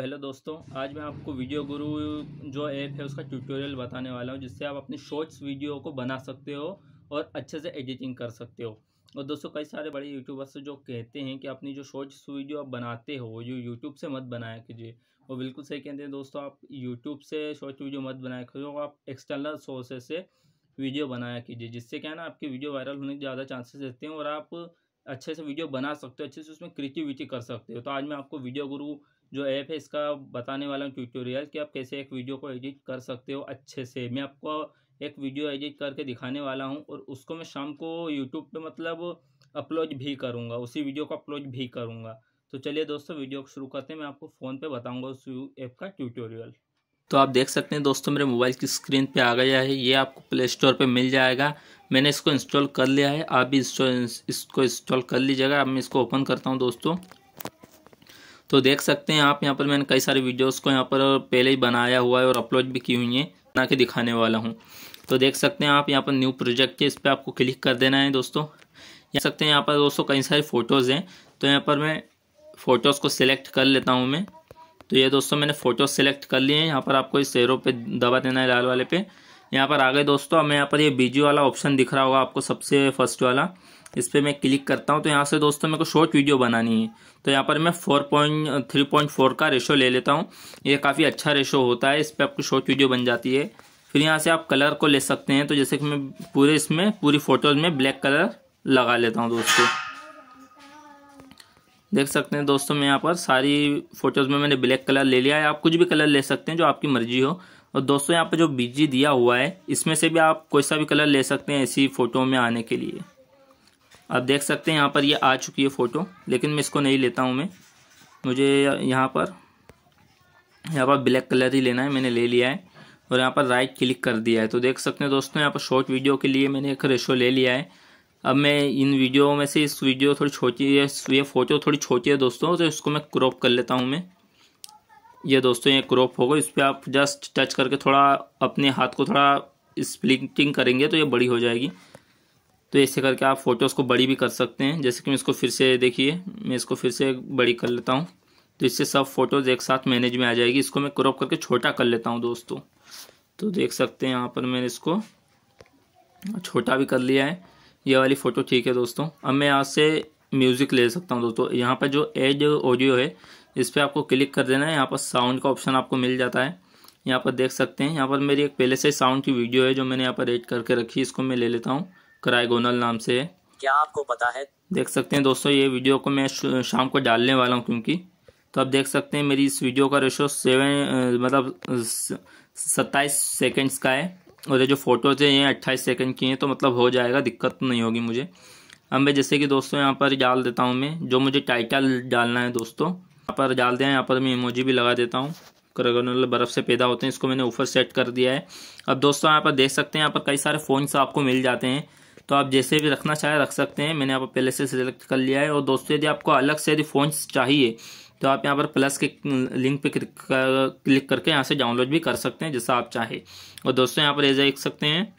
hello दोस्तों आज मैं आपको वीडियो गुरु जो ऐप है उसका ट्यूटोरियल बताने वाला हूँ जिससे आप अपने शॉर्ट्स वीडियो को बना सकते हो और अच्छे से एडिटिंग कर सकते हो और दोस्तों कई सारे बड़े यूट्यूबर्स जो कहते हैं कि अपनी जो शॉर्ट्स वीडियो आप बनाते हो जो यूट्यूब से मत बनाया कीजिए वो बिल्कुल सही कहते हैं दोस्तों आप यूट्यूब से शॉर्ट वीडियो मत बनाया और आप एक्सटर्नल सोर्सेज से वीडियो बनाया कीजिए जिससे क्या ना आपकी वीडियो वायरल होने के ज़्यादा चांसेस रहते हैं और आप अच्छे से वीडियो बना सकते हो अच्छे से उसमें क्रिएटिविटी कर सकते हो तो आज मैं आपको वीडियो गुरु जो ऐप है इसका बताने वाला हूँ ट्यूटोरियल कि आप कैसे एक वीडियो को एडिट कर सकते हो अच्छे से मैं आपको एक वीडियो एडिट करके दिखाने वाला हूँ और उसको मैं शाम को यूट्यूब पे मतलब अपलोड भी करूँगा उसी वीडियो को अपलोड भी करूँगा तो चलिए दोस्तों वीडियो को शुरू करते हैं मैं आपको फ़ोन पर बताऊँगा उस ऐप का ट्यूटोरियल तो आप देख सकते हैं दोस्तों मेरे मोबाइल की स्क्रीन पे आ गया है ये आपको प्ले स्टोर पर मिल जाएगा मैंने इसको इंस्टॉल कर लिया है आप भी इसको इंस्टॉल कर लीजिएगा अब मैं इसको ओपन करता हूँ दोस्तों तो देख सकते हैं आप यहाँ पर मैंने कई सारे वीडियोस को यहाँ पर पहले ही बनाया हुआ है और अपलोड भी की हुई हैं बना के दिखाने वाला हूँ तो देख सकते हैं आप यहाँ पर न्यू प्रोजेक्ट के इस पर आपको क्लिक कर देना है दोस्तों देख सकते हैं यहाँ पर दोस्तों कई सारे फ़ोटोज़ हैं तो यहाँ पर मैं फ़ोटोज़ को सिलेक्ट कर लेता हूँ मैं तो ये दोस्तों मैंने फ़ोटो सेलेक्ट कर लिए हैं यहाँ पर आपको इस एरो पे दबा देना है लाल वाले पे यहाँ पर आ गए दोस्तों मैं यहाँ पर ये बीजी वाला ऑप्शन दिख रहा होगा आपको सबसे फर्स्ट वाला इस पर मैं क्लिक करता हूँ तो यहाँ से दोस्तों मेरे को शॉर्ट वीडियो बनानी है तो यहाँ पर मैं four point three point four का रेशो ले लेता हूँ ये काफ़ी अच्छा रेशो होता है इस पर आपकी शॉर्ट वीडियो बन जाती है फिर यहाँ से आप कलर को ले सकते हैं तो जैसे कि मैं पूरे इसमें पूरी फोटोज में ब्लैक कलर लगा लेता हूँ दोस्तों देख सकते हैं दोस्तों मैं यहाँ पर सारी फोटोज़ में मैंने ब्लैक कलर ले लिया है आप कुछ भी कलर ले सकते हैं जो आपकी मर्जी हो और दोस्तों यहाँ पर जो बीजी दिया हुआ है इसमें से भी आप कोई सा भी कलर ले सकते हैं ऐसी फ़ोटो में आने के लिए आप देख सकते हैं यहाँ पर ये यह आ चुकी है फ़ोटो लेकिन मैं इसको नहीं लेता हूँ मैं मुझे यहाँ पर यहाँ पर ब्लैक कलर ही लेना है मैंने ले लिया है और यहाँ पर राइट क्लिक कर दिया है तो देख सकते हैं दोस्तों यहाँ पर शॉर्ट वीडियो के लिए मैंने एक रेशो ले लिया है अब मैं इन वीडियो में से इस वीडियो थोड़ी छोटी है ये फ़ोटो थोड़ी छोटी है दोस्तों तो इसको मैं क्रॉप कर लेता हूँ मैं ये दोस्तों ये क्रॉप होगा इस पर आप जस्ट टच करके थोड़ा अपने हाथ को थोड़ा स्प्लिटिंग करेंगे तो ये बड़ी हो जाएगी तो ऐसे करके आप फ़ोटोज़ को बड़ी भी कर सकते हैं जैसे कि मैं इसको फिर से देखिए मैं इसको फिर से बड़ी कर लेता हूँ तो इससे सब फ़ोटोज़ एक साथ मैनेज में आ जाएगी इसको मैं क्रॉप करके छोटा कर लेता हूँ दोस्तों तो देख सकते हैं यहाँ पर मैंने इसको छोटा भी कर लिया है ये वाली फ़ोटो ठीक है दोस्तों अब मैं यहाँ से म्यूज़िक ले सकता हूँ दोस्तों यहाँ पर जो एड ऑडियो है इस पर आपको क्लिक कर देना है यहाँ पर साउंड का ऑप्शन आपको मिल जाता है यहाँ पर देख सकते हैं यहाँ पर मेरी एक पहले से साउंड की वीडियो है जो मैंने यहाँ पर एड करके रखी इसको मैं ले लेता हूँ क्राइगोनल नाम से है क्या आपको पता है देख सकते हैं दोस्तों ये वीडियो को मैं शाम को डालने वाला हूँ क्योंकि तो आप देख सकते हैं मेरी इस वीडियो का रेशो सेवन मतलब सत्ताईस सेकेंड्स का है और ये जो फोटोज हैं ये अट्ठाईस सेकेंड की हैं तो मतलब हो जाएगा दिक्कत नहीं होगी मुझे अब मैं जैसे कि दोस्तों यहाँ पर डाल देता हूँ मैं जो मुझे टाइटल डालना है दोस्तों यहाँ पर डाल दें यहाँ पर मैं इमोजी भी लगा देता हूँ क्रगनल बर्फ़ से पैदा होते हैं इसको मैंने ऊपर सेट कर दिया है अब दोस्तों यहाँ पर देख सकते हैं यहाँ पर कई सारे फ़ोनस आपको मिल जाते हैं तो आप जैसे भी रखना चाहें रख सकते हैं मैंने आप पहले से सिलेक्ट कर लिया है और दोस्तों यदि आपको अलग से यदि फ़ोन चाहिए तो आप यहाँ पर प्लस के लिंक पे क्लिक करके यहाँ से डाउनलोड भी कर सकते हैं जैसा आप चाहे और दोस्तों यहाँ पर ऐसा देख सकते हैं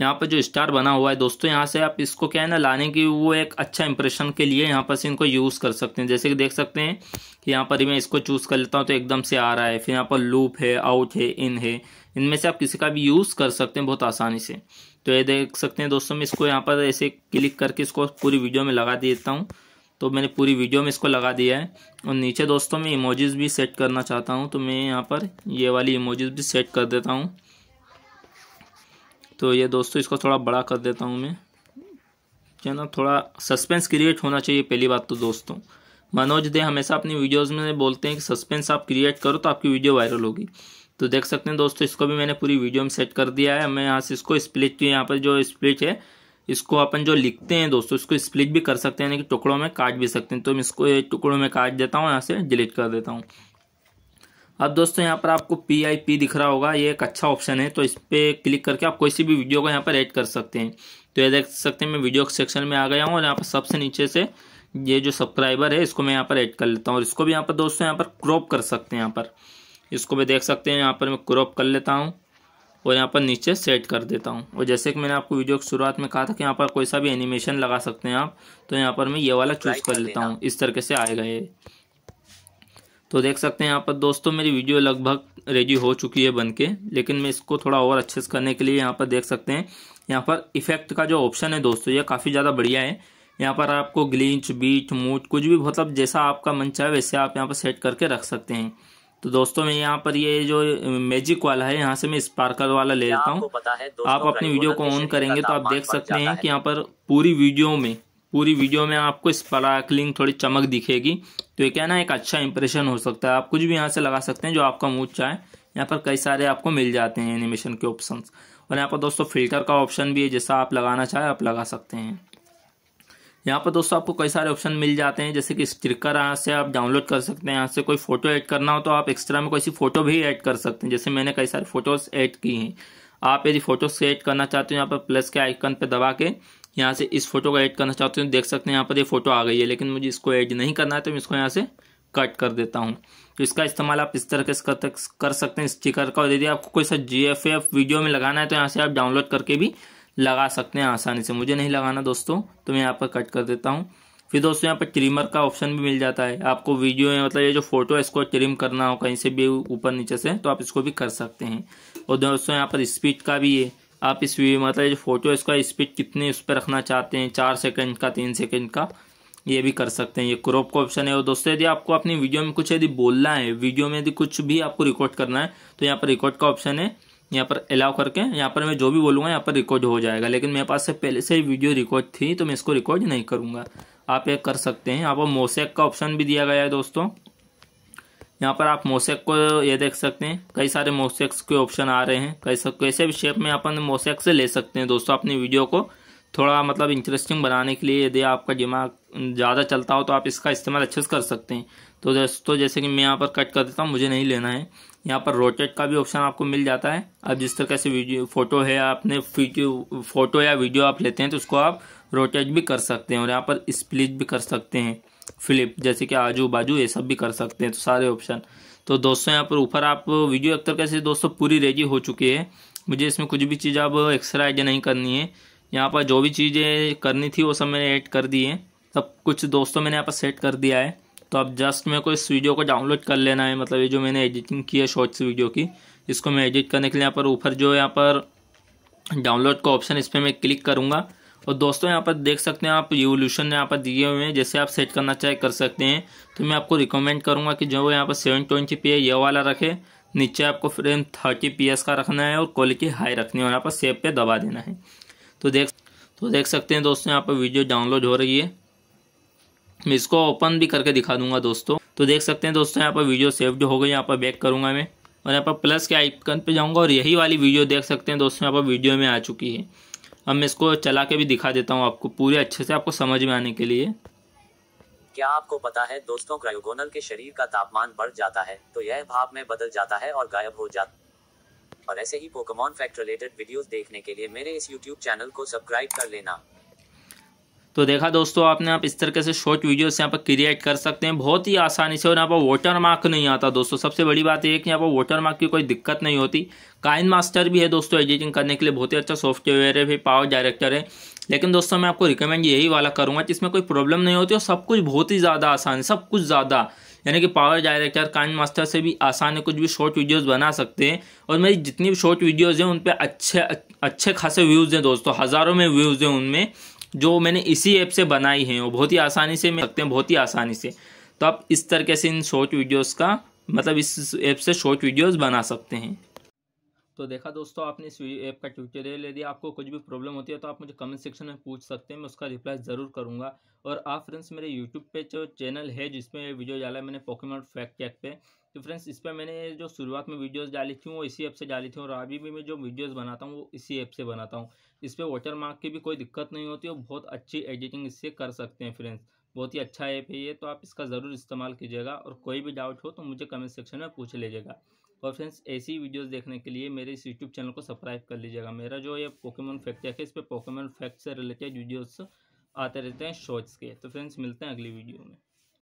यहाँ पर जो स्टार बना हुआ है दोस्तों यहाँ से आप इसको क्या है ना लाने की वो एक अच्छा इंप्रेशन के लिए यहाँ पर से इनको यूज़ कर सकते हैं जैसे कि देख सकते हैं कि यहाँ पर मैं इसको चूज़ कर लेता हूँ तो एकदम से आ रहा है फिर यहाँ पर लूप है आउट है इन है इनमें से आप किसी का भी यूज़ कर सकते हैं बहुत आसानी से तो ये देख सकते हैं दोस्तों मैं इसको यहाँ पर ऐसे क्लिक करके इसको पूरी वीडियो में लगा देता हूँ तो मैंने पूरी वीडियो में इसको लगा दिया है और नीचे दोस्तों मैं इमोजेस भी सेट करना चाहता हूँ तो मैं यहाँ पर ये वाली इमोजेस भी सेट कर देता हूँ तो ये दोस्तों इसको थोड़ा बड़ा कर देता हूँ मैं क्या ना थोड़ा सस्पेंस क्रिएट होना चाहिए पहली बात तो दोस्तों मनोज दे हमेशा अपनी वीडियोज़ में बोलते हैं कि सस्पेंस आप क्रिएट करो तो आपकी वीडियो वायरल होगी तो देख सकते हैं दोस्तों इसको भी मैंने पूरी वीडियो में सेट कर दिया है मैं यहाँ से इसको स्प्लिट की यहाँ पर जो स्प्लिट है इसको अपन जो लिखते हैं दोस्तों इसको स्प्लिट भी कर सकते हैं यानी कि टुकड़ों में काट भी सकते हैं तो मैं इसको टुकड़ों में काट देता हूँ यहाँ से डिलीट कर देता हूँ अब दोस्तों यहाँ पर आपको पी आई पी दिख रहा होगा ये एक अच्छा ऑप्शन है तो इस पर क्लिक करके आप कोई सी भी वीडियो को यहाँ पर ऐड कर सकते हैं तो ये देख सकते हैं मैं वीडियो सेक्शन में आ गया हूँ और यहाँ पर सबसे नीचे से ये जो सब्सक्राइबर है इसको मैं यहाँ पर ऐड कर लेता हूँ और इसको भी यहाँ पर दोस्तों यहाँ पर क्रॉप कर सकते हैं यहाँ पर इसको भी देख सकते हैं यहाँ पर मैं क्रॉप कर लेता हूँ और यहाँ पर नीचे सेट कर देता हूँ और जैसे कि मैंने आपको वीडियो की शुरुआत में कहा था कि यहाँ पर कोई सा भी एनिमेशन लगा सकते हैं आप तो यहाँ पर मैं ये वाला चूज़ कर लेता हूँ इस तरीके से आएगा ये तो देख सकते हैं यहाँ पर दोस्तों मेरी वीडियो लगभग रेडी हो चुकी है बनके लेकिन मैं इसको थोड़ा और अच्छे से करने के लिए यहाँ पर देख सकते हैं यहाँ पर इफेक्ट का जो ऑप्शन है दोस्तों ये काफ़ी ज़्यादा बढ़िया है यहाँ पर आपको ग्लिंच बीट मूट कुछ भी मतलब जैसा आपका मन चाहे वैसे आप यहाँ पर सेट करके रख सकते हैं तो दोस्तों मैं यहाँ पर ये जो मैजिक वाला है यहाँ से मैं स्पार्कल वाला ले लेता हूँ आप अपनी वीडियो को ऑन करेंगे तो आप देख सकते हैं कि यहाँ पर पूरी वीडियो में पूरी वीडियो में आपको स्पार्कलिंग थोड़ी चमक दिखेगी तो ये क्या ना एक अच्छा इंप्रेशन हो सकता है आप कुछ भी यहाँ से लगा सकते हैं जो आपका मूड चाहे यहाँ पर कई सारे आपको मिल जाते हैं एनिमेशन के ऑप्शन और यहाँ पर दोस्तों फिल्टर का ऑप्शन भी है जैसा आप लगाना चाहें आप लगा सकते हैं यहाँ पर दोस्तों आपको कई सारे ऑप्शन मिल जाते हैं जैसे कि स्टिकर यहाँ से आप डाउनलोड कर सकते हैं यहाँ से कोई फोटो ऐड करना हो तो आप एक्स्ट्रा में कोई सी फोटो भी ऐड कर सकते हैं जैसे मैंने कई सारे फोटोज ऐड की हैं आप यदि फोटो से ऐड करना चाहते हो यहाँ पर प्लस के आइकन पर दबा के यहाँ से इस फोटो को ऐड करना चाहते हो तो देख सकते हैं यहाँ पर ये फोटो आ गई है लेकिन मुझे इसको ऐड नहीं करना है तो मैं इसको यहाँ से कट कर देता हूँ तो इसका इस्तेमाल आप इस तरह से कर सकते हैं स्टिकर का और यदि आपको कोई सा जी वीडियो में लगाना है तो यहाँ से आप डाउनलोड करके भी लगा सकते हैं आसानी से मुझे नहीं लगाना दोस्तों तो मैं यहाँ पर कट कर देता हूँ फिर दोस्तों यहाँ पर ट्रिमर का ऑप्शन भी मिल जाता है आपको वीडियो में मतलब ये जो फोटो है इसको ट्रिम करना हो कहीं से भी ऊपर नीचे से तो आप इसको भी कर सकते हैं और दोस्तों यहाँ पर स्पीड का भी है आप इस मतलब ये जो फोटो है इसका स्पीड कितने उस पर रखना चाहते हैं चार सेकंड का तीन सेकंड का ये भी कर सकते हैं ये क्रॉप का ऑप्शन है और दोस्तों यदि आपको अपनी वीडियो में कुछ यदि बोलना है वीडियो में यदि कुछ भी आपको रिकॉर्ड करना है तो यहाँ पर रिकॉर्ड का ऑप्शन है यहाँ पर अलाउ करके यहाँ पर मैं जो भी बोलूँगा यहाँ पर रिकॉर्ड हो जाएगा लेकिन मेरे पास से पहले से ही वीडियो रिकॉर्ड थी तो मैं इसको रिकॉर्ड नहीं करूँगा आप ये कर सकते हैं यहाँ पर मोसेक का ऑप्शन भी दिया गया है दोस्तों यहाँ पर आप मोसेक को ये देख सकते हैं कई सारे मोसेक्स के ऑप्शन आ रहे हैं कई कैसे भी शेप में अपन मोसेक से ले सकते हैं दोस्तों अपनी वीडियो को थोड़ा मतलब इंटरेस्टिंग बनाने के लिए यदि आपका दिमाग ज़्यादा चलता हो तो आप इसका इस्तेमाल अच्छे से कर सकते हैं तो दोस्तों जैसे कि मैं यहाँ पर कट कर देता हूँ मुझे नहीं लेना है यहाँ पर रोटेट का भी ऑप्शन आपको मिल जाता है अब जिस तरह से वीडियो फोटो है आपने फोटो या वीडियो आप लेते हैं तो उसको आप रोटेट भी कर सकते हैं और यहाँ पर स्प्लिट भी कर सकते हैं फ्लिप जैसे कि आजू बाजू ये सब भी कर सकते हैं तो सारे ऑप्शन तो दोस्तों यहाँ पर ऊपर आप वीडियो एक तरह से दोस्तों पूरी रेडी हो चुकी है मुझे इसमें कुछ भी चीज़ अब एक्स्ट्रा एड नहीं करनी है यहाँ पर जो भी चीज़ें करनी थी वो सब मैंने ऐड कर दी है सब कुछ दोस्तों मैंने यहाँ पर सेट कर दिया है तो अब जस्ट मेरे को इस वीडियो को डाउनलोड कर लेना है मतलब ये जो मैंने एडिटिंग की है शॉर्ट्स वीडियो की इसको मैं एडिट करने के लिए यहाँ पर ऊपर जो यहाँ पर डाउनलोड का ऑप्शन इस पर मैं क्लिक करूँगा और दोस्तों यहाँ पर देख सकते हैं आप रिवोल्यूशन यहाँ पर दिए हुए हैं जैसे आप सेट करना चाहे कर सकते हैं तो मैं आपको रिकमेंड करूँगा कि जो यहाँ पर सेवन ट्वेंटी पी है ये वाला रखे नीचे आपको फ्रेम थर्टी पी का रखना है और क्वालिटी हाई रखनी है और यहाँ पर सेव पे दबा देना है तो देख तो देख सकते हैं दोस्तों यहाँ पर वीडियो डाउनलोड हो रही है मैं इसको ओपन भी करके दिखा दूंगा दोस्तों तो देख सकते हैं दोस्तों यहाँ पर वीडियो सेव्ड हो गई यहाँ पर बैक करूंगा मैं और यहाँ पर प्लस के आइकन पे जाऊँगा और यही वाली वीडियो देख सकते हैं दोस्तों यहाँ पर वीडियो में आ चुकी है अब मैं इसको चला के भी दिखा देता हूँ आपको पूरे अच्छे से आपको समझ में आने के लिए क्या आपको पता है दोस्तों क्रायोगोनल के शरीर का तापमान बढ़ जाता है तो यह भाप में बदल जाता है और गायब हो जाता और ऐसे ही पोकेमॉन फैक्ट रिलेटेड वीडियो देखने के लिए मेरे इस यूट्यूब चैनल को सब्सक्राइब कर लेना तो देखा दोस्तों आपने आप इस तरीके से शॉर्ट वीडियोस यहाँ पर क्रिएट कर सकते हैं बहुत ही आसानी से और यहाँ पर वाटर मार्क नहीं आता दोस्तों सबसे बड़ी बात यह है कि यहाँ पर वाटर मार्क की कोई दिक्कत नहीं होती काइन मास्टर भी है दोस्तों एडिटिंग करने के लिए बहुत ही अच्छा सॉफ्टवेयर है फिर पावर डायरेक्टर है लेकिन दोस्तों मैं आपको रिकमेंड यही वाला करूँगा जिसमें कोई प्रॉब्लम नहीं होती और सब कुछ बहुत ही ज़्यादा आसान सब कुछ ज़्यादा यानी कि पावर डायरेक्टर काइन मास्टर से भी आसान है कुछ भी शॉर्ट वीडियोज़ बना सकते हैं और मेरी जितनी भी शॉर्ट वीडियोज़ हैं उन पर अच्छे अच्छे खासे व्यूज़ हैं दोस्तों हज़ारों में व्यूज़ हैं उनमें जो मैंने इसी ऐप से बनाई है वो बहुत ही आसानी से मिल सकते हैं बहुत ही आसानी से तो आप इस तरीके से इन शॉर्ट वीडियोज़ का मतलब इस ऐप से शॉर्ट वीडियोज़ बना सकते हैं तो देखा दोस्तों आपने इस ऐप का ट्यूटोरियल यदि आपको कुछ भी प्रॉब्लम होती है तो आप मुझे कमेंट सेक्शन में पूछ सकते हैं मैं उसका रिप्लाई ज़रूर करूँगा और आप फ्रेंड्स मेरे यूट्यूब पे जो चैनल है जिसमें वीडियो डाला है मैंने पॉकेमॉन फैक्ट चेक पे तो फ्रेंड्स इस पर मैंने जो शुरुआत में वीडियोज डाली थी वो इसी ऐप से डाली थी और अभी भी मैं जो वीडियोज़ बनाता हूँ वो इसी ऐप से बनाता हूँ इस पर वाटर मार्क की भी कोई दिक्कत नहीं होती और बहुत अच्छी एडिटिंग इससे कर सकते हैं फ्रेंड्स बहुत ही अच्छा ऐप है ये तो आप इसका ज़रूर इस्तेमाल कीजिएगा और कोई भी डाउट हो तो मुझे कमेंट सेक्शन में पूछ लीजिएगा और फ्रेंड्स ऐसी वीडियोस देखने के लिए मेरे इस यूट्यूब चैनल को सब्सक्राइब कर लीजिएगा मेरा जो ये पोकेमोन फैक्ट है इस पर पोकेमोन फैक्ट से रिलेटेड वीडियोज़ आते रहते हैं शॉर्ट्स के तो फ्रेंड्स मिलते हैं अगली वीडियो में